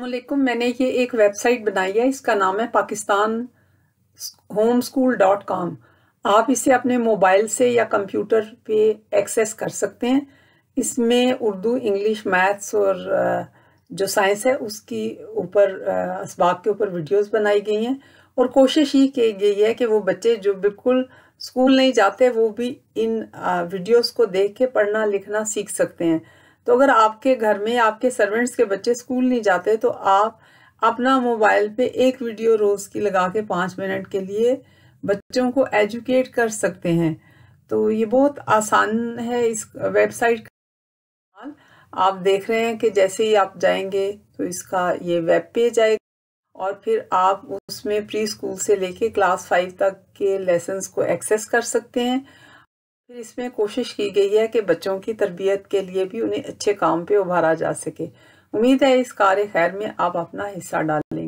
अल्लाम मैंने ये एक वेबसाइट बनाई है इसका नाम है Pakistan home school dot com आप इसे अपने मोबाइल से या कंप्यूटर पे एक्सेस कर सकते हैं इसमें उर्दू इंग्लिश मैथ्स और जो साइंस है उसकी ऊपर इसबाक के ऊपर वीडियोस बनाई गई हैं और कोशिश ही की गई है कि वो बच्चे जो बिल्कुल स्कूल नहीं जाते वो भी इन वीडियोस को देख के पढ़ना लिखना सीख सकते हैं तो अगर आपके घर में आपके सर्वेंट्स के बच्चे स्कूल नहीं जाते तो आप अपना मोबाइल पे एक वीडियो रोज़ की लगा के पांच मिनट के लिए बच्चों को एजुकेट कर सकते हैं तो ये बहुत आसान है इस वेबसाइट का आप देख रहे हैं कि जैसे ही आप जाएंगे तो इसका ये वेब पेज आएगा और फिर आप उसमें प्री स्कूल से लेके क्लास फाइव तक के लेसन को एक्सेस कर सकते हैं फिर इसमें कोशिश की गई है कि बच्चों की तरबियत के लिए भी उन्हें अच्छे काम पे उभारा जा सके उम्मीद है इस कार्य खैर में आप अपना हिस्सा डालें